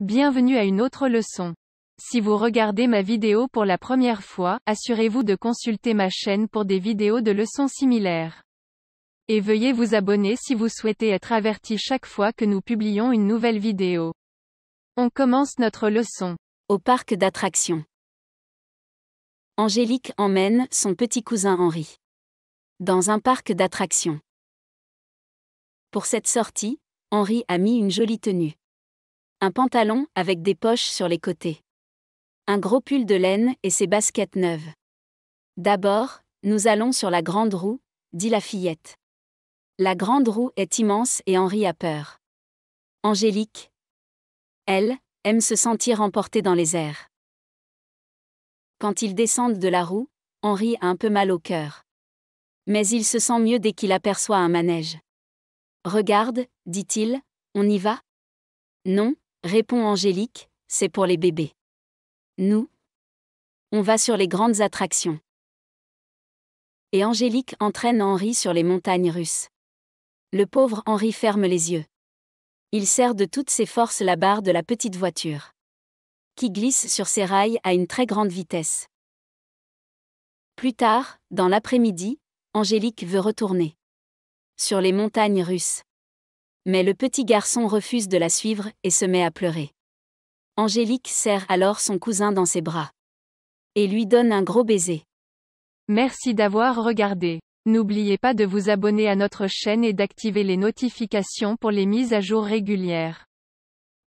Bienvenue à une autre leçon. Si vous regardez ma vidéo pour la première fois, assurez-vous de consulter ma chaîne pour des vidéos de leçons similaires. Et veuillez vous abonner si vous souhaitez être averti chaque fois que nous publions une nouvelle vidéo. On commence notre leçon. Au parc d'attractions. Angélique emmène son petit cousin Henri. Dans un parc d'attractions. Pour cette sortie, Henri a mis une jolie tenue un pantalon avec des poches sur les côtés. Un gros pull de laine et ses baskets neuves. D'abord, nous allons sur la grande roue, dit la fillette. La grande roue est immense et Henri a peur. Angélique, elle, aime se sentir emportée dans les airs. Quand ils descendent de la roue, Henri a un peu mal au cœur. Mais il se sent mieux dès qu'il aperçoit un manège. Regarde, dit-il, on y va Non, Répond Angélique, c'est pour les bébés. Nous On va sur les grandes attractions. Et Angélique entraîne Henri sur les montagnes russes. Le pauvre Henri ferme les yeux. Il serre de toutes ses forces la barre de la petite voiture. Qui glisse sur ses rails à une très grande vitesse. Plus tard, dans l'après-midi, Angélique veut retourner. Sur les montagnes russes. Mais le petit garçon refuse de la suivre et se met à pleurer. Angélique serre alors son cousin dans ses bras. Et lui donne un gros baiser. Merci d'avoir regardé. N'oubliez pas de vous abonner à notre chaîne et d'activer les notifications pour les mises à jour régulières.